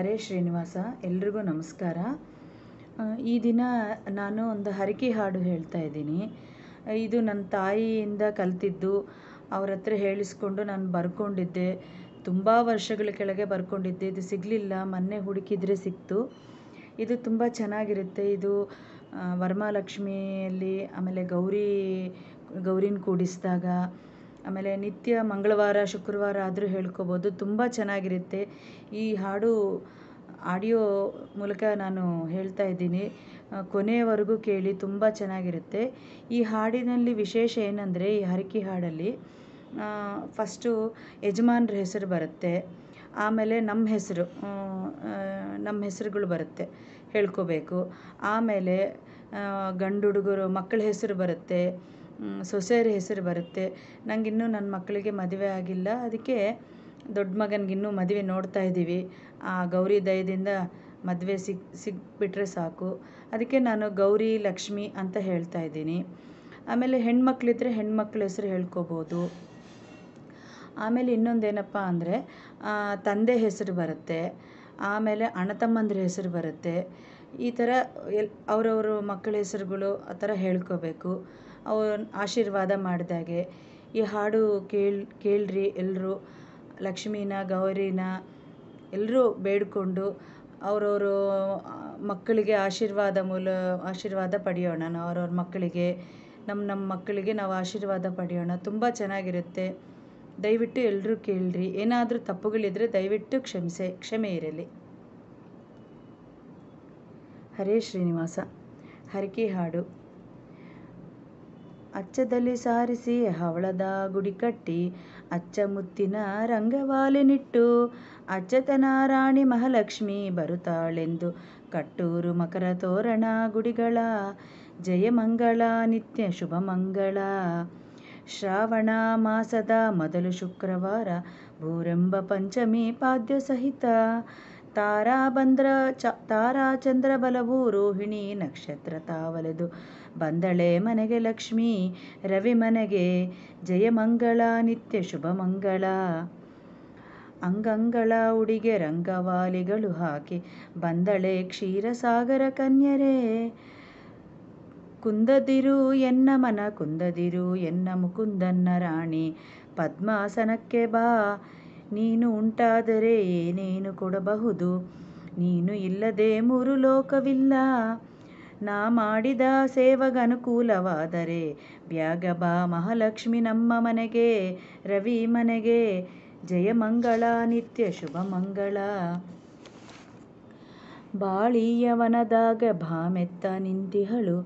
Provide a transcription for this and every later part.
ಹರೇ ಶ್ರೀನಿವಾಸ ಎಲ್ರಿಗೂ ನಮಸ್ಕಾರ ಈ ದಿನ ನಾನು ಒಂದು ಹರಕೆ ಹಾಡು ಹೇಳ್ತಾ ಇದ್ದೀನಿ ಇದು ನನ್ನ ತಾಯಿಯಿಂದ ಕಲ್ತಿದ್ದು ಅವ್ರ ಹತ್ರ ಹೇಳಿಸ್ಕೊಂಡು ನಾನು ಬರ್ಕೊಂಡಿದ್ದೆ ತುಂಬ ವರ್ಷಗಳ ಕೆಳಗೆ ಬರ್ಕೊಂಡಿದ್ದೆ ಇದು ಸಿಗಲಿಲ್ಲ ಮೊನ್ನೆ ಹುಡುಕಿದ್ರೆ ಸಿಕ್ತು ಇದು ತುಂಬ ಚೆನ್ನಾಗಿರುತ್ತೆ ಇದು ವರ್ಮಾಲಕ್ಷ್ಮಿಯಲ್ಲಿ ಆಮೇಲೆ ಗೌರಿ ಗೌರಿನ ಕೂಡಿಸಿದಾಗ ಆಮೇಲೆ ನಿತ್ಯ ಮಂಗಳವಾರ ಶುಕ್ರವಾರ ಆದರೂ ಹೇಳ್ಕೊಬೋದು ತುಂಬ ಚೆನ್ನಾಗಿರುತ್ತೆ ಈ ಹಾಡು ಆಡಿಯೋ ಮೂಲಕ ನಾನು ಹೇಳ್ತಾ ಇದ್ದೀನಿ ಕೊನೆಯವರೆಗೂ ಕೇಳಿ ತುಂಬ ಚೆನ್ನಾಗಿರುತ್ತೆ ಈ ಹಾಡಿನಲ್ಲಿ ವಿಶೇಷ ಏನಂದರೆ ಈ ಹರಕಿ ಹಾಡಲ್ಲಿ ಫಸ್ಟು ಯಜಮಾನ್ರ ಹೆಸರು ಬರುತ್ತೆ ಆಮೇಲೆ ನಮ್ಮ ಹೆಸರು ನಮ್ಮ ಹೆಸರುಗಳು ಬರುತ್ತೆ ಹೇಳ್ಕೋಬೇಕು ಆಮೇಲೆ ಗಂಡು ಹುಡುಗರು ಮಕ್ಕಳ ಹೆಸರು ಬರುತ್ತೆ ಸೊಸೆಯರ ಹೆಸರು ಬರುತ್ತೆ ನನಗಿನ್ನೂ ನನ್ನ ಮಕ್ಕಳಿಗೆ ಮದುವೆ ಆಗಿಲ್ಲ ಅದಕ್ಕೆ ದೊಡ್ಡ ಮಗನಿಗಿನ್ನೂ ಮದುವೆ ನೋಡ್ತಾ ಇದ್ದೀವಿ ಆ ಗೌರಿ ದಯದಿಂದ ಮದುವೆ ಸಿಕ್ ಸಿಕ್ಬಿಟ್ರೆ ಸಾಕು ಅದಕ್ಕೆ ನಾನು ಗೌರಿ ಲಕ್ಷ್ಮಿ ಅಂತ ಹೇಳ್ತಾ ಇದ್ದೀನಿ ಆಮೇಲೆ ಹೆಣ್ಮಕ್ಳಿದ್ರೆ ಹೆಣ್ಮಕ್ಳ ಹೆಸರು ಹೇಳ್ಕೋಬೋದು ಆಮೇಲೆ ಇನ್ನೊಂದೇನಪ್ಪ ಅಂದರೆ ತಂದೆ ಹೆಸರು ಬರುತ್ತೆ ಆಮೇಲೆ ಅಣ್ಣ ತಮ್ಮಂದಿರ ಹೆಸರು ಬರುತ್ತೆ ಈ ಥರ ಎಲ್ ಅವರವ್ರ ಮಕ್ಕಳ ಹೆಸರುಗಳು ಆ ಥರ ಹೇಳ್ಕೊಬೇಕು ಅವ್ರನ್ನ ಆಶೀರ್ವಾದ ಮಾಡಿದಾಗೆ ಈ ಹಾಡು ಕೇಳಿ ಕೇಳ್ರಿ ಎಲ್ಲರೂ ಲಕ್ಷ್ಮೀನ ಗೌರಿನ ಎಲ್ಲರೂ ಬೇಡಿಕೊಂಡು ಅವರವ್ರ ಮಕ್ಕಳಿಗೆ ಆಶೀರ್ವಾದ ಮೂಲ ಆಶೀರ್ವಾದ ಪಡೆಯೋಣ ನಾವು ಅವ್ರವ್ರ ಮಕ್ಕಳಿಗೆ ನಮ್ಮ ನಮ್ಮ ಮಕ್ಕಳಿಗೆ ನಾವು ಆಶೀರ್ವಾದ ಪಡೆಯೋಣ ತುಂಬ ಚೆನ್ನಾಗಿರುತ್ತೆ ದಯವಿಟ್ಟು ಎಲ್ಲರೂ ಕೇಳ್ರಿ ಏನಾದರೂ ತಪ್ಪುಗಳಿದ್ದರೆ ದಯವಿಟ್ಟು ಕ್ಷಮಿಸಿ ಕ್ಷಮೆ ಇರಲಿ ಹರೇ ಶ್ರೀನಿವಾಸ ಹರಕೆ ಹಾಡು ಅಚ್ಚದಲ್ಲಿ ಸಾರಿಸಿ ಹವಳದ ಗುಡಿ ಕಟ್ಟಿ ಅಚ್ಚ ಮುತ್ತಿನ ನಿಟ್ಟು ಅಚ್ಚತನ ರಾಣಿ ಮಹಾಲಕ್ಷ್ಮಿ ಬರುತ್ತಾಳೆಂದು ಕಟ್ಟೂರು ಮಕರ ತೋರಣ ಗುಡಿಗಳ ಜಯಮಂಗಳ ನಿತ್ಯ ಶುಭ ಮಂಗಳ ಶ್ರಾವಣ ಮಾಸದ ಮೊದಲು ಶುಕ್ರವಾರ ಭೂರೆಂಬ ಪಂಚಮಿ ಪಾದ್ಯ ಸಹಿತ ತಾರಾ ಬಂದ್ರ ಚ ತಾರಾ ಚಂದ್ರ ಬಲವು ರೋಹಿಣಿ ನಕ್ಷತ್ರ ತಾವಲದು ಬಂದಳೆ ಮನೆಗೆ ಲಕ್ಷ್ಮಿ ರವಿ ಮನೆಗೆ ಜಯ ಮಂಗಳ ನಿತ್ಯ ಶುಭ ಮಂಗಳ ಅಂಗಂಗಳ ಉಡಿಗೆ ರಂಗವಾಲಿಗಳು ಹಾಕಿ ಬಂದಳೆ ಕ್ಷೀರಸಾಗರ ಕನ್ಯರೇ ಕುಂದದಿರು ಎನ್ನ ಮನ ಕುಂದದಿರು ಎನ್ನ ಮುಕುಂದನ್ನ ರಾಣಿ ಪದ್ಮಾಸನಕ್ಕೆ ಬಾ ನೀನು ಉಂಟಾದರೆ ಏನೇನು ಕೊಡಬಹುದು ನೀನು ಇಲ್ಲದೆ ಮೂರು ಲೋಕವಿಲ್ಲ ನಾ ಮಾಡಿದ ಸೇವಗನುಕೂಲವಾದರೆ ಬ್ಯಾಗಬ ಮಹಾಲಕ್ಷ್ಮಿ ನಮ್ಮ ಮನೆಗೆ ರವಿ ಮನೆಗೆ ಜಯ ಮಂಗಳ ನಿತ್ಯ ಶುಭ ಮಂಗಳ ಬಾಳಿಯವನದಾಗ ಭಾಮೆತ್ತ ನಿಂತಿಹಳು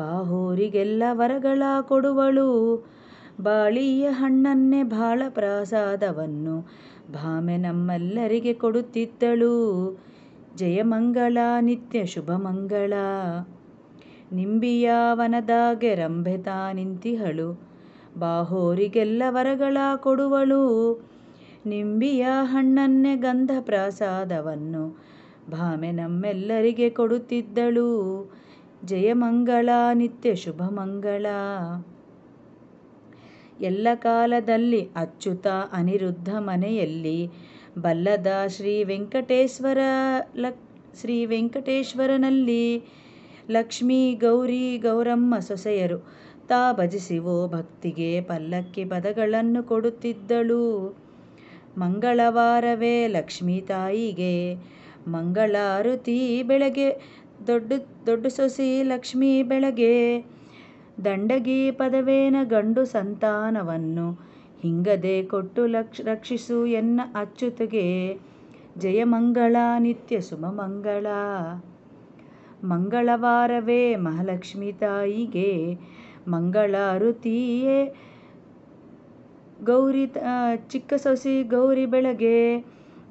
ಬಾಹೋರಿಗೆಲ್ಲ ವರಗಳ ಕೊಡುವಳು ಬಾಳಿಯ ಹಣ್ಣನ್ನೇ ಬಾಳ ಪ್ರಸಾದವನ್ನು ಭಾಮೆ ನಮ್ಮೆಲ್ಲರಿಗೆ ಕೊಡುತ್ತಿದ್ದಳು ಜಯಮಂಗಳ ನಿತ್ಯ ಮಂಗಳ ನಿಂಬಿಯ ವನದಾಗೆ ರಂಭೆತಾ ನಿಂತಿಹಳು ಬಾಹೋರಿಗೆಲ್ಲ ವರಗಳ ಕೊಡುವಳು ನಿಂಬಿಯ ಹಣ್ಣನ್ನೇ ಗಂಧ ಪ್ರಸಾದವನ್ನು ಭಾಮೆ ನಮ್ಮೆಲ್ಲರಿಗೆ ಕೊಡುತ್ತಿದ್ದಳು ಜಯಮಂಗಳ ನಿತ್ಯ ಶುಭ ಮಂಗಳ ಎಲ್ಲ ಕಾಲದಲ್ಲಿ ಅಚ್ಯುತ ಅನಿರುದ್ಧ ಮನೆಯಲ್ಲಿ ಬಲ್ಲದ ಶ್ರೀ ವೆಂಕಟೇಶ್ವರ ಲಕ್ ಶ್ರೀ ವೆಂಕಟೇಶ್ವರನಲ್ಲಿ ಲಕ್ಷ್ಮೀ ಗೌರಿ ಗೌರಮ್ಮ ಸೊಸೆಯರು ತಾ ಭಜಿಸಿವೋ ಭಕ್ತಿಗೆ ಪಲ್ಲಕ್ಕಿ ಪದಗಳನ್ನು ಕೊಡುತ್ತಿದ್ದಳು ಮಂಗಳವಾರವೇ ಲಕ್ಷ್ಮೀ ತಾಯಿಗೆ ಮಂಗಳಾರುತಿ ಬೆಳಗ್ಗೆ ದೊಡ್ಡ ದೊಡ್ಡ ಸೊಸಿ ಲಕ್ಷ್ಮೀ ಬೆಳಗ್ಗೆ ದಂಡಗಿ ಪದವೇನ ಗಂಡು ಸಂತಾನವನ್ನು ಹಿಂಗದೆ ಕೊಟ್ಟು ಲಕ್ಷ ರಕ್ಷಿಸು ಎನ್ನ ಅಚ್ಚುತಗೆ ಜಯಮಂಗಳ ನಿತ್ಯ ಸುಮಮಂಗಳ ಮಂಗಳವಾರವೇ ಮಹಾಲಕ್ಷ್ಮಿ ತಾಯಿಗೆ ಋತಿಯೇ ಗೌರಿ ಚಿಕ್ಕ ಸೊಸಿ ಗೌರಿ ಬೆಳಗ್ಗೆ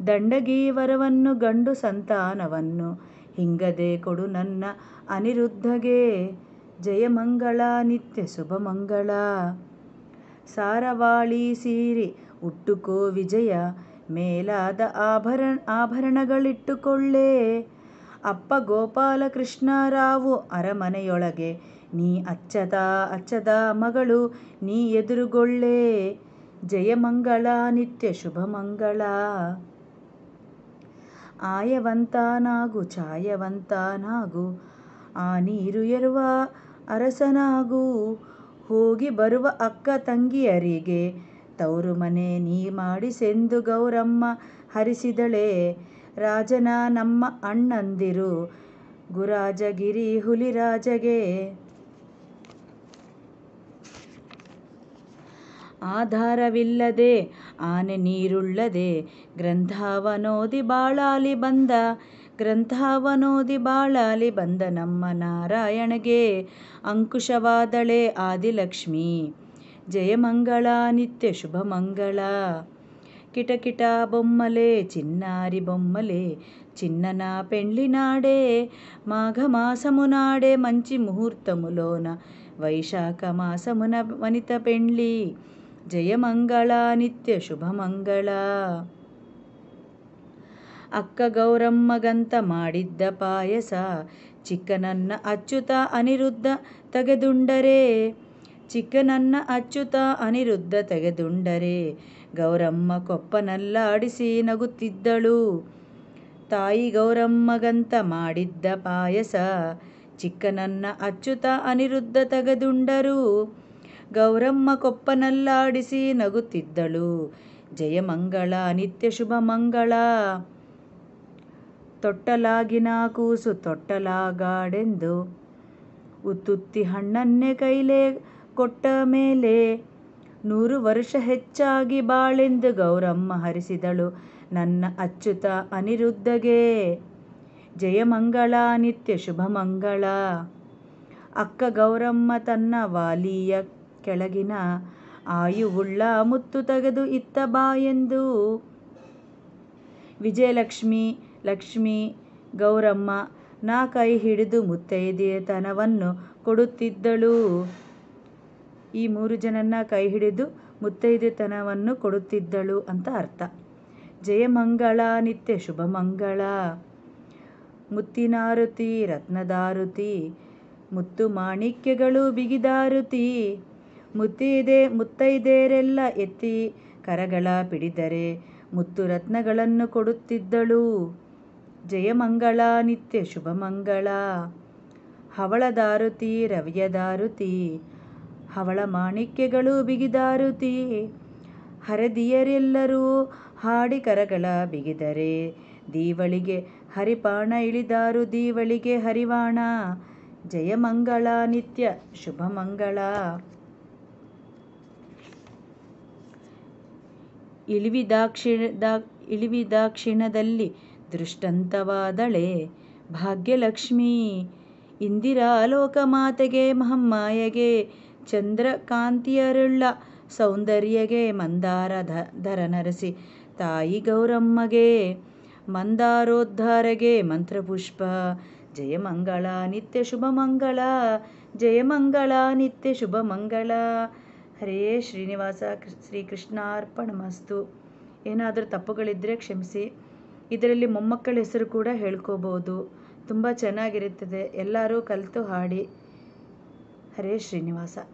ದಂಡಗಿ ವರವನ್ನು ಗಂಡು ಸಂತಾನವನ್ನು ಹಿಂಗದೆ ಕೊಡು ನನ್ನ ಅನಿರುದ್ಧಗೆ ಜಯಮಂಗಳ ನಿತ್ಯ ಶುಭಮಂಗಳ ಸಾರವಾಳಿ ಸೀರೆ ಉಟ್ಟುಕೋ ವಿಜಯ ಮೇಲಾದ ಆಭರಣ ಆಭರಣಗಳಿಟ್ಟುಕೊಳ್ಳೇ ಅಪ್ಪ ಗೋಪಾಲಕೃಷ್ಣರಾವು ಅರಮನೆಯೊಳಗೆ ನೀ ಅಚ್ಚದ ಅಚ್ಚದ ಮಗಳು ನೀ ಎದುರುಗೊಳ್ಳೇ ಜಯಮಂಗಳ ನಿತ್ಯ ಶುಭಮಂಗಳ ಆಯವಂತನಾಗು ಛಾಯವಂತನಾಗು ಆ ನೀರು ಎರುವ ಅರಸನಾಗೂ ಹೋಗಿ ಬರುವ ಅಕ್ಕ ತಂಗಿಯರಿಗೆ ಮನೆ ನೀ ಸೆಂದು ಗೌರಮ್ಮ ಹರಿಸಿದಳೆ, ರಾಜನ ನಮ್ಮ ಅಣ್ಣಂದಿರು ಗುರಾಜಗಿರಿ ಹುಲಿರಾಜಗೆ ಆಧಾರವಿಲ್ಲದೆ ಆನೆ ನೀರುಳ್ಳದೆ ಗ್ರಂಥಾವನೋದಿ ಬಾಳಾಲಿ ಬಂದ ಗ್ರಂಥಾವನೋದಿ ಬಾಳಾಲಿ ಬಂದ ನಮ್ಮ ನಾರಾಯಣಗೆ ಅಂಕುಶವಾದಳೆ ಆದಿಲಕ್ಷ್ಮೀ ಜಯ ಮಂಗಳಾ ನಿತ್ಯ ಶುಭಮಂಗಳ ಕಿಟಕಿಟ ಬೊಮ್ಮಲೆ ಚಿನ್ನಾರಿ ಬೊಮ್ಮಲೆ ಚಿನ್ನನಾ ಪೆಂಡ್ಲಿ ಮಾಘ ಮಾಸ ಮಂಚಿ ಮುಹೂರ್ತ ವೈಶಾಖ ಮಾಸ ವನಿತ ಪೆಂಡ್ಲಿ ಜಯ ನಿತ್ಯ ಶುಭ ಮಂಗಳ ಅಕ್ಕ ಗೌರಮ್ಮಗಂತ ಮಾಡಿದ್ದ ಪಾಯಸ ಚಿಕ್ಕನನ್ನ ಅಚ್ಚುತ ಅನಿರುದ್ಧ ತೆಗೆದುಂಡರೆ ಚಿಕ್ಕನನ್ನ ಅಚ್ಚುತ ಅನಿರುದ್ಧ ತೆಗೆದುಂಡರೆ ಗೌರಮ್ಮ ಕೊಪ್ಪನಲ್ಲಾಡಿಸಿ ನಗುತ್ತಿದ್ದಳು ತಾಯಿ ಗೌರಮ್ಮಗಂತ ಮಾಡಿದ್ದ ಪಾಯಸ ಚಿಕ್ಕನನ್ನ ಅಚ್ಚುತ ಅನಿರುದ್ಧ ತೆಗೆದುಂಡರು ಗೌರಮ್ಮ ಕೊಪ್ಪನಲ್ಲಾಡಿಸಿ ನಗುತ್ತಿದ್ದಳು ಜಯಮಂಗಳ ನಿತ್ಯ ಶುಭ ಮಂಗಳ ತೊಟ್ಟಲಾಗಿನ ಕೂಸು ತೊಟ್ಟಲಾಗಾಡೆಂದು ಉತ್ತುತ್ತಿ ಹಣ್ಣನ್ನೇ ಕೈಲೇ ಕೊಟ್ಟ ಮೇಲೆ ನೂರು ವರ್ಷ ಹೆಚ್ಚಾಗಿ ಬಾಳೆಂದು ಗೌರಮ್ಮ ಹರಿಸಿದಳು ನನ್ನ ಅಚ್ಚುತ ಅನಿರುದ್ಧಗೆ ಜಯಮಂಗಳ ನಿತ್ಯ ಶುಭಮಂಗಳ ಅಕ್ಕ ಗೌರಮ್ಮ ತನ್ನ ವಾಲಿಯ ಕೆಳಗಿನ ಆಯುವುಳ್ಳ ಮುತ್ತು ತೆಗೆದು ಇತ್ತ ಬಾ ಎಂದು ವಿಜಯಲಕ್ಷ್ಮಿ ಲಕ್ಷ್ಮಿ ಗೌರಮ್ಮ ನಾ ಕೈ ಹಿಡಿದು ಮುತ್ತೈದೆಯತನವನ್ನು ಕೊಡುತ್ತಿದ್ದಳು ಈ ಮೂರು ಜನನ್ನ ಕೈ ಹಿಡಿದು ಮುತ್ತೈದೆತನವನ್ನು ಕೊಡುತ್ತಿದ್ದಳು ಅಂತ ಅರ್ಥ ಜಯಮಂಗಳ ನಿತ್ಯ ಶುಭಮಂಗಳ ಮುತ್ತಿನಾರುತಿ ರತ್ನದಾರುತಿ ಮುತ್ತು ಮಾಣಿಕ್ಯಗಳು ಬಿಗಿದಾರುತಿ ಮುತ್ತಿದೆ ಮುತ್ತೈದೆಯರೆಲ್ಲ ಎತ್ತಿ ಕರಗಳ ಪಿಡಿದರೆ ಮುತ್ತು ರತ್ನಗಳನ್ನು ಕೊಡುತ್ತಿದ್ದಳು ಜಯಮಂಗಳ ನಿತ್ಯ ಶುಭಮಂಗಳ ಹವಳದಾರುತಿ ರವಿಯ ದಾರುತಿ ಹವಳ ಮಾಣಿಕ್ಯಗಳು ಬಿಗಿದಾರುತಿ ಹರದಿಯರೆಲ್ಲರೂ ಹಾಡಿ ಕರಗಳ ಬಿಗಿದರೆ ದೀವಳಿಗೆ ಹರಿಪಾಣ ಇಳಿದಾರು ದೀವಳಿಗೆ ಹರಿವಾಣ ಜಯಮಂಗಳ ನಿತ್ಯ ಶುಭಮಂಗಳ ಇಳಿವಿದಾಕ್ಷಿಣ ದಾ ಇಳಿವಿದಾಕ್ಷಿಣದಲ್ಲಿ ದೃಷ್ಟಂತವಾದಳೆ ಭಾಗ್ಯಲಕ್ಷ್ಮೀ ಲೋಕಮಾತೆಗೆ ಮಹಮ್ಮಾಯಗೆ ಚಂದ್ರಕಾಂತಿಯರುಳ್ಳ ಸೌಂದರ್ಯಗೆ ಮಂದಾರ ಧರ ನರಸಿ ತಾಯಿ ಗೌರಮ್ಮಗೆ ಮಂದಾರೋದ್ಧಾರಗೆ ಮಂತ್ರಪುಷ್ಪ ಮಂಗಳ ನಿತ್ಯ ಶುಭ ಜಯ ಮಂಗಳ ನಿತ್ಯ ಶುಭ ಮಂಗಳ ಹರೇ ಶ್ರೀನಿವಾಸ ಶ್ರೀಕೃಷ್ಣಾರ್ಪಣ ಮಸ್ತು ಏನಾದರೂ ತಪ್ಪುಗಳಿದ್ದರೆ ಕ್ಷಮಿಸಿ ಇದರಲ್ಲಿ ಮೊಮ್ಮಕ್ಕಳ ಹೆಸರು ಕೂಡ ಹೇಳ್ಕೋಬೋದು ತುಂಬ ಚೆನ್ನಾಗಿರುತ್ತದೆ ಎಲ್ಲರೂ ಕಲಿತು ಹಾಡಿ ಹರೇ ಶ್ರೀನಿವಾಸ